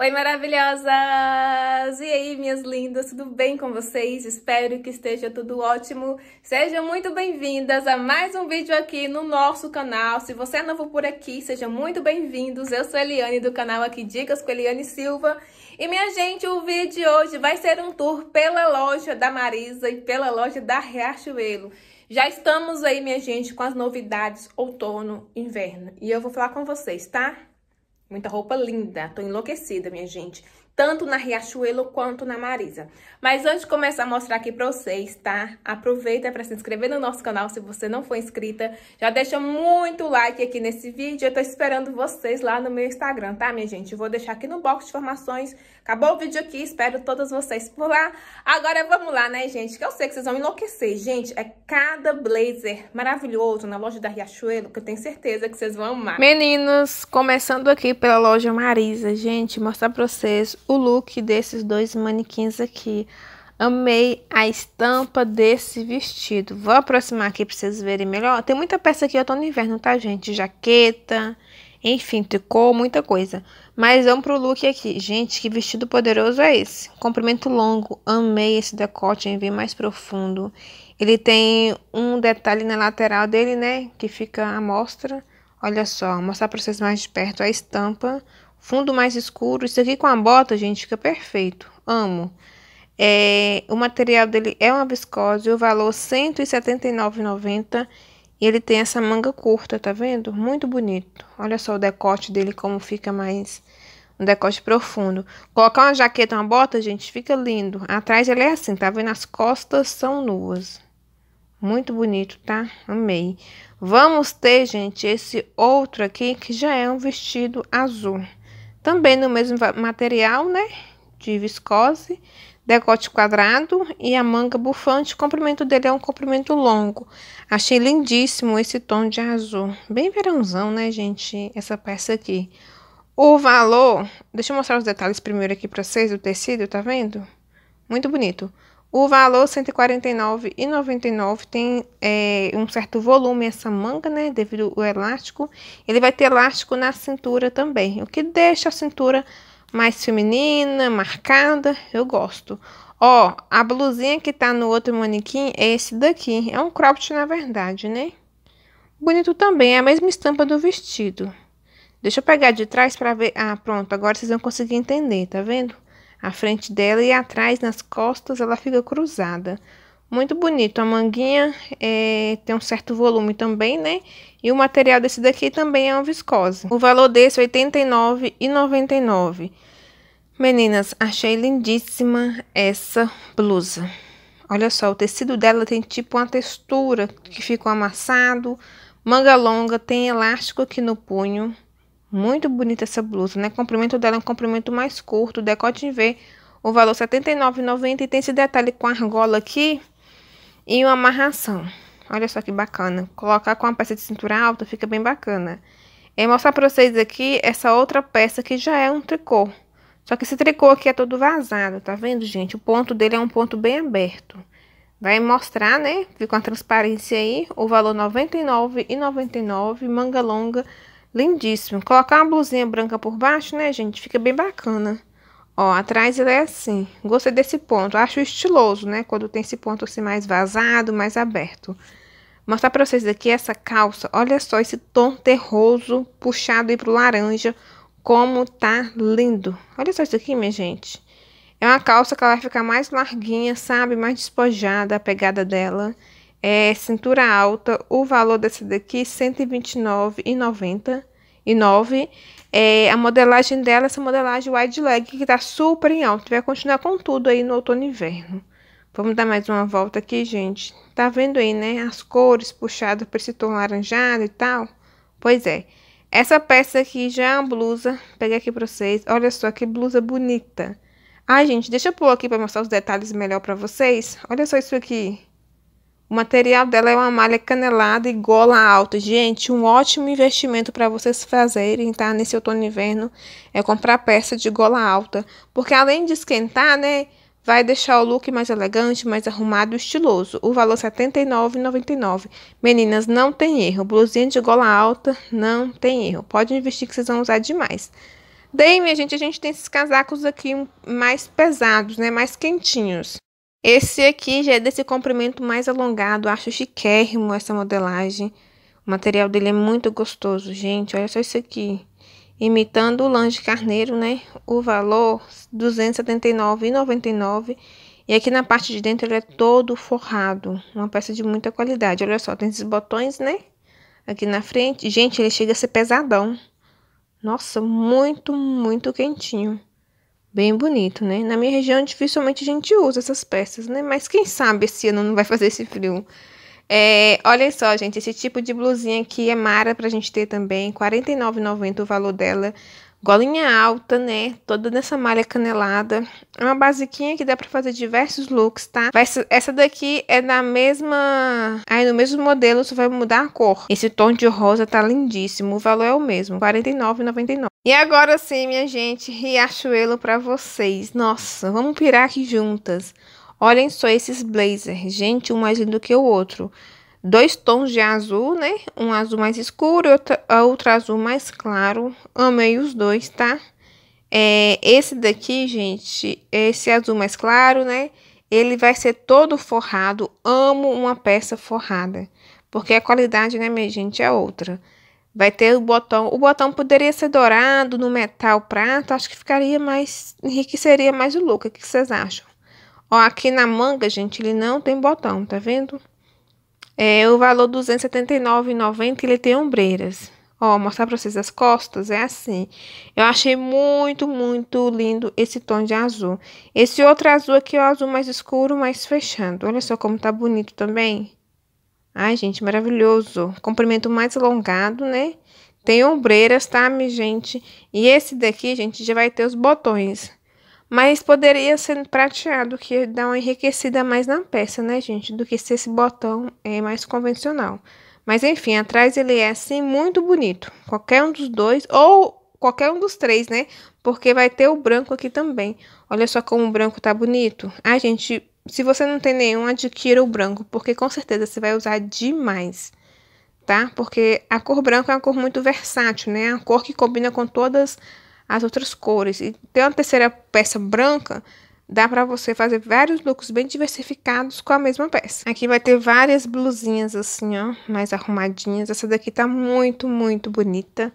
Oi, maravilhosas! E aí, minhas lindas, tudo bem com vocês? Espero que esteja tudo ótimo. Sejam muito bem-vindas a mais um vídeo aqui no nosso canal. Se você é novo por aqui, sejam muito bem-vindos. Eu sou a Eliane do canal aqui Dicas com Eliane Silva. E, minha gente, o vídeo de hoje vai ser um tour pela loja da Marisa e pela loja da Riachuelo. Já estamos aí, minha gente, com as novidades outono-inverno. E eu vou falar com vocês, tá? Muita roupa linda. Tô enlouquecida, minha gente tanto na Riachuelo quanto na Marisa. Mas antes de começar a mostrar aqui para vocês, tá? Aproveita para se inscrever no nosso canal se você não for inscrita. Já deixa muito like aqui nesse vídeo. Eu tô esperando vocês lá no meu Instagram, tá, minha gente? vou deixar aqui no box de informações. Acabou o vídeo aqui, espero todas vocês por lá. Agora vamos lá, né, gente? Que eu sei que vocês vão enlouquecer. Gente, é cada blazer maravilhoso na loja da Riachuelo que eu tenho certeza que vocês vão amar. Meninos, começando aqui pela loja Marisa, gente, mostrar para vocês o look desses dois manequins aqui. Amei a estampa desse vestido. Vou aproximar aqui para vocês verem melhor. Tem muita peça aqui, eu tô no inverno, tá, gente? Jaqueta, enfim, tricô, muita coisa. Mas vamos pro look aqui. Gente, que vestido poderoso é esse? Comprimento longo, amei esse decote, hein? Vem mais profundo. Ele tem um detalhe na lateral dele, né? Que fica à mostra. Olha só, mostrar para vocês mais de perto a estampa. Fundo mais escuro. Isso aqui com a bota, gente, fica perfeito. Amo. É, o material dele é uma viscose, o valor R$ 179,90. E ele tem essa manga curta, tá vendo? Muito bonito. Olha só o decote dele, como fica mais... Um decote profundo. Colocar uma jaqueta, uma bota, gente, fica lindo. Atrás ele é assim, tá vendo? As costas são nuas. Muito bonito, tá? Amei. Vamos ter, gente, esse outro aqui, que já é um vestido azul. Também no mesmo material, né? De viscose, decote quadrado e a manga bufante. O comprimento dele é um comprimento longo. Achei lindíssimo esse tom de azul. Bem verãozão, né, gente? Essa peça aqui. O valor... Deixa eu mostrar os detalhes primeiro aqui pra vocês, o tecido, tá vendo? Muito bonito. O valor R$ 149,99 tem é, um certo volume essa manga, né? Devido ao elástico. Ele vai ter elástico na cintura também, o que deixa a cintura mais feminina, marcada. Eu gosto. Ó, a blusinha que tá no outro manequim é esse daqui. É um cropped, na verdade, né? Bonito também, é a mesma estampa do vestido. Deixa eu pegar de trás pra ver. Ah, pronto, agora vocês vão conseguir entender, tá vendo? à frente dela e atrás, nas costas, ela fica cruzada. Muito bonito. A manguinha é, tem um certo volume também, né? E o material desse daqui também é uma viscose. O valor desse é R$ 89,99. Meninas, achei lindíssima essa blusa. Olha só, o tecido dela tem tipo uma textura que fica amassado, manga longa, tem elástico aqui no punho. Muito bonita essa blusa, né? O comprimento dela é um comprimento mais curto, decote em V, o valor R$ 79,90 e tem esse detalhe com argola aqui e uma amarração. Olha só que bacana. Colocar com uma peça de cintura alta fica bem bacana. E mostrar pra vocês aqui essa outra peça que já é um tricô. Só que esse tricô aqui é todo vazado, tá vendo, gente? O ponto dele é um ponto bem aberto. Vai mostrar, né? Fica uma transparência aí. O valor R$ 99,99, manga longa Lindíssimo. Colocar uma blusinha branca por baixo, né, gente? Fica bem bacana. Ó, atrás ele é assim. Gostei desse ponto. Acho estiloso, né? Quando tem esse ponto assim mais vazado, mais aberto. Mostrar pra vocês aqui essa calça. Olha só esse tom terroso puxado aí pro laranja. Como tá lindo. Olha só isso aqui, minha gente. É uma calça que ela vai ficar mais larguinha, sabe? Mais despojada a pegada dela é, cintura alta, o valor dessa daqui R$ 129,90. E é, a modelagem dela, essa modelagem wide leg, que tá super em alta. Vai continuar com tudo aí no outono e inverno. Vamos dar mais uma volta aqui, gente. Tá vendo aí, né? As cores puxadas para esse tom laranjado e tal. Pois é. Essa peça aqui já é uma blusa. Peguei aqui para vocês. Olha só que blusa bonita. Ai, gente, deixa eu pôr aqui para mostrar os detalhes melhor para vocês. Olha só isso aqui. O material dela é uma malha canelada e gola alta. Gente, um ótimo investimento para vocês fazerem, tá? Nesse outono e inverno, é comprar peça de gola alta. Porque além de esquentar, né? Vai deixar o look mais elegante, mais arrumado e estiloso. O valor é R$ 79,99. Meninas, não tem erro. Blusinha de gola alta, não tem erro. Pode investir que vocês vão usar demais. Daí, minha gente, a gente tem esses casacos aqui mais pesados, né? Mais quentinhos. Esse aqui já é desse comprimento mais alongado, acho chiquérrimo essa modelagem. O material dele é muito gostoso, gente, olha só isso aqui. Imitando o lã de carneiro, né? O valor R$ 279,99. E aqui na parte de dentro ele é todo forrado, uma peça de muita qualidade. Olha só, tem esses botões, né? Aqui na frente. Gente, ele chega a ser pesadão. Nossa, muito, muito quentinho. Bem bonito, né? Na minha região dificilmente a gente usa essas peças, né? Mas quem sabe esse ano não vai fazer esse frio. É, olha só, gente, esse tipo de blusinha aqui é mara pra gente ter também, R$ 49,90 o valor dela golinha alta, né? Toda nessa malha canelada. É uma basiquinha que dá pra fazer diversos looks, tá? Essa daqui é da mesma... Aí no mesmo modelo, só vai mudar a cor. Esse tom de rosa tá lindíssimo. O valor é o mesmo, R$ 49,99. E agora sim, minha gente, Riachuelo pra vocês. Nossa, vamos pirar aqui juntas. Olhem só esses blazers. Gente, um mais lindo que o outro dois tons de azul, né? Um azul mais escuro e outro, outro azul mais claro. Amei os dois, tá? É, esse daqui, gente, esse azul mais claro, né? Ele vai ser todo forrado. Amo uma peça forrada. Porque a qualidade, né, minha gente, é outra. Vai ter o botão. O botão poderia ser dourado, no metal prata. Acho que ficaria mais. enriqueceria mais o look. O que vocês acham? Ó, aqui na manga, gente, ele não tem botão, tá vendo? É, o valor 279,90 ele tem ombreiras. Ó, mostrar para vocês as costas, é assim. Eu achei muito, muito lindo esse tom de azul. Esse outro azul aqui é o azul mais escuro, mais fechando. Olha só como tá bonito também. Ai, gente, maravilhoso. Comprimento mais alongado, né? Tem ombreiras, tá, minha gente? E esse daqui, gente, já vai ter os botões. Mas poderia ser prateado, que dá uma enriquecida mais na peça, né, gente? Do que se esse botão é mais convencional. Mas enfim, atrás ele é assim muito bonito. Qualquer um dos dois, ou qualquer um dos três, né? Porque vai ter o branco aqui também. Olha só como o branco tá bonito. Ah, gente, se você não tem nenhum, adquira o branco, porque com certeza você vai usar demais, tá? Porque a cor branca é uma cor muito versátil, né? É cor que combina com todas as as outras cores. E tem uma terceira peça branca, dá para você fazer vários looks bem diversificados com a mesma peça. Aqui vai ter várias blusinhas assim, ó, mais arrumadinhas. Essa daqui tá muito, muito bonita.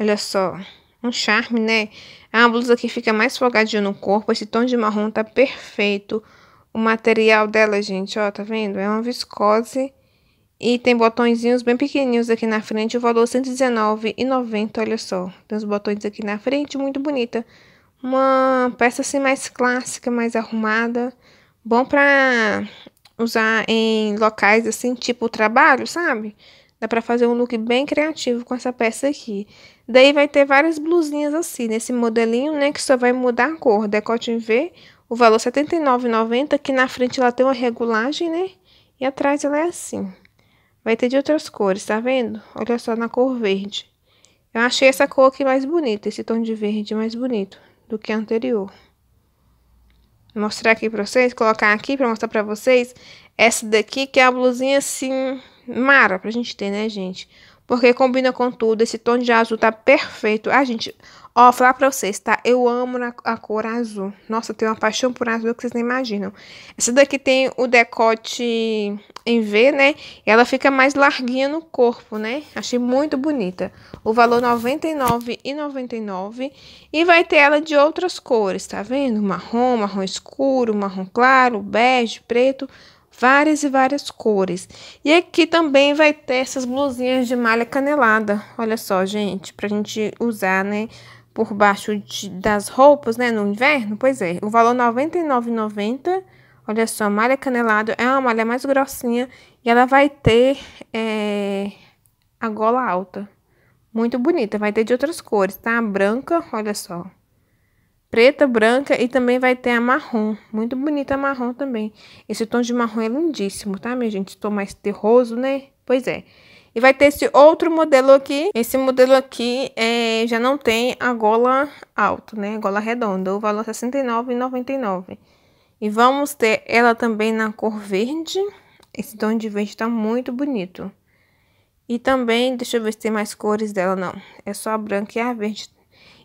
Olha só, um charme, né? É uma blusa que fica mais folgadinha no corpo. Esse tom de marrom tá perfeito. O material dela, gente, ó, tá vendo? É uma viscose e tem botõezinhos bem pequenininhos aqui na frente, o valor R$119,90, olha só. Tem os botões aqui na frente, muito bonita. Uma peça assim mais clássica, mais arrumada. Bom pra usar em locais assim, tipo trabalho, sabe? Dá pra fazer um look bem criativo com essa peça aqui. Daí vai ter várias blusinhas assim, nesse modelinho, né? Que só vai mudar a cor. Decote em V, o valor R$79,90. Aqui na frente ela tem uma regulagem, né? E atrás ela é assim. Vai ter de outras cores, tá vendo? Olha só na cor verde. Eu achei essa cor aqui mais bonita, esse tom de verde mais bonito do que a anterior. Vou mostrar aqui pra vocês, colocar aqui pra mostrar pra vocês. Essa daqui que é a blusinha assim, mara, pra gente ter, né, gente? Porque combina com tudo. Esse tom de azul tá perfeito. Ah, gente, ó, falar pra vocês, tá? Eu amo a, cor azul. Nossa, eu tenho uma paixão por azul que vocês nem imaginam. Essa daqui tem o decote em V, né? E ela fica mais larguinha no corpo, né? Achei muito bonita. O valor R$ 99,99. E vai ter ela de outras cores, tá vendo? Marrom, marrom escuro, marrom claro, bege, preto várias e várias cores. E aqui também vai ter essas blusinhas de malha canelada, olha só, gente, pra gente usar, né, por baixo de, das roupas, né, no inverno. Pois é, o valor R$ 99,90, olha só, malha canelada, é uma malha mais grossinha e ela vai ter é, a gola alta. Muito bonita, vai ter de outras cores, tá? Branca, olha só preta, branca e também vai ter a marrom. Muito bonita a marrom também. Esse tom de marrom é lindíssimo, tá, minha gente? Tom mais terroso, né? Pois é. E vai ter esse outro modelo aqui. Esse modelo aqui é, já não tem a gola alta, né? Gola redonda. O valor é R$ 69,99. E vamos ter ela também na cor verde. Esse tom de verde tá muito bonito. E também, deixa eu ver se tem mais cores dela, não. É só a branca e a verde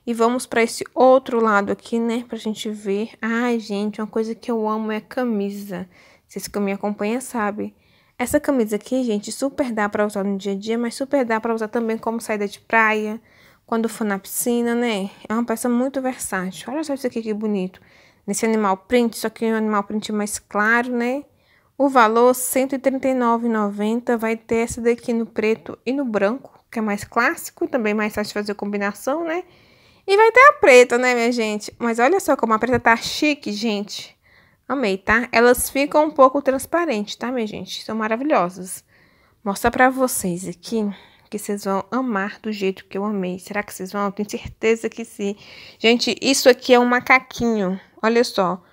e vamos para esse outro lado aqui, né? Pra gente ver. Ai, gente, uma coisa que eu amo é camisa. Vocês que me acompanham sabem. Essa camisa aqui, gente, super dá pra usar no dia a dia, mas super dá pra usar também como saída de praia, quando for na piscina, né? É uma peça muito versátil. Olha só isso aqui que bonito. Nesse animal print, só que é um animal print mais claro, né? O valor 139,90 vai ter essa daqui no preto e no branco, que é mais clássico, também mais fácil de fazer combinação, né? E vai ter a preta, né, minha gente? Mas olha só como a preta tá chique, gente. Amei, tá? Elas ficam um pouco transparentes, tá, minha gente? São maravilhosas. Mostrar pra vocês aqui, que vocês vão amar do jeito que eu amei. Será que vocês vão? Eu tenho certeza que sim. Gente, isso aqui é um macaquinho. Olha só.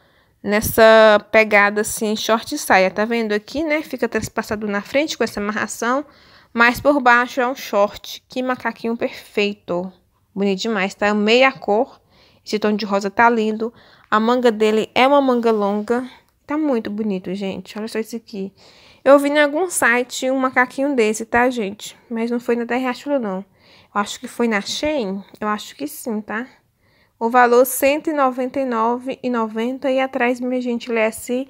Nessa pegada, assim, short e saia. Tá vendo aqui, né? Fica transpassado na frente com essa amarração. Mas por baixo é um short. Que macaquinho perfeito. Bonito demais, tá? Meia cor. Esse tom de rosa tá lindo. A manga dele é uma manga longa. Tá muito bonito, gente. Olha só esse aqui. Eu vi em algum site um macaquinho desse, tá, gente? Mas não foi na da não. Eu acho que foi na Shein. Eu acho que sim, tá? O valor R$ 199,90. E atrás, minha gente, lê assim...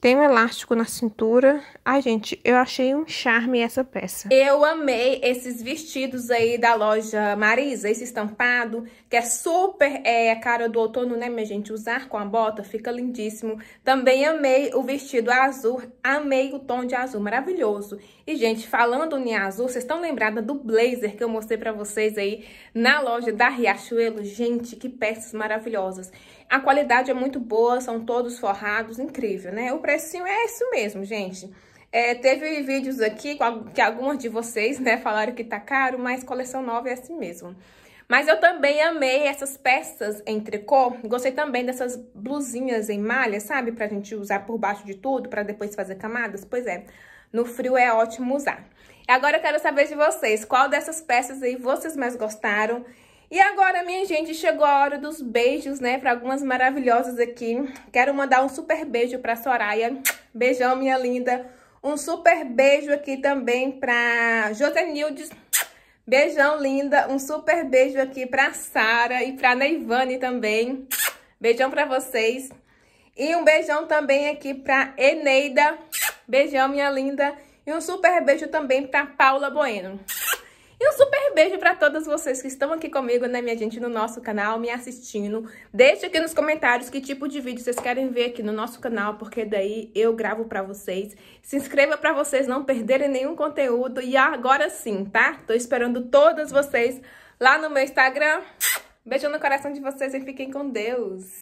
Tem um elástico na cintura. Ai, gente, eu achei um charme essa peça. Eu amei esses vestidos aí da loja Marisa, esse estampado, que é super é, a cara do outono, né, minha gente? Usar com a bota fica lindíssimo. Também amei o vestido azul, amei o tom de azul, maravilhoso. E, gente, falando em azul, vocês estão lembradas do blazer que eu mostrei pra vocês aí na loja da Riachuelo? Gente, que peças maravilhosas. A qualidade é muito boa, são todos forrados, incrível, né? O precinho é isso mesmo, gente. É, teve vídeos aqui que algumas de vocês, né, falaram que tá caro, mas coleção nova é assim mesmo. Mas eu também amei essas peças em tricô. Gostei também dessas blusinhas em malha, sabe? Pra gente usar por baixo de tudo, pra depois fazer camadas. Pois é, no frio é ótimo usar. E agora eu quero saber de vocês, qual dessas peças aí vocês mais gostaram? E agora, minha gente, chegou a hora dos beijos, né? Para algumas maravilhosas aqui. Quero mandar um super beijo para Soraya. Beijão, minha linda. Um super beijo aqui também para Nildes. Beijão, linda. Um super beijo aqui para Sara e para Neivane também. Beijão para vocês. E um beijão também aqui para Eneida. Beijão, minha linda. E um super beijo também para Paula Bueno. E um super beijo para todas vocês que estão aqui comigo, né, minha gente, no nosso canal, me assistindo. Deixe aqui nos comentários que tipo de vídeo vocês querem ver aqui no nosso canal, porque daí eu gravo para vocês. Se inscreva para vocês não perderem nenhum conteúdo. E agora sim, tá? Tô esperando todas vocês lá no meu Instagram. Beijo no coração de vocês e fiquem com Deus.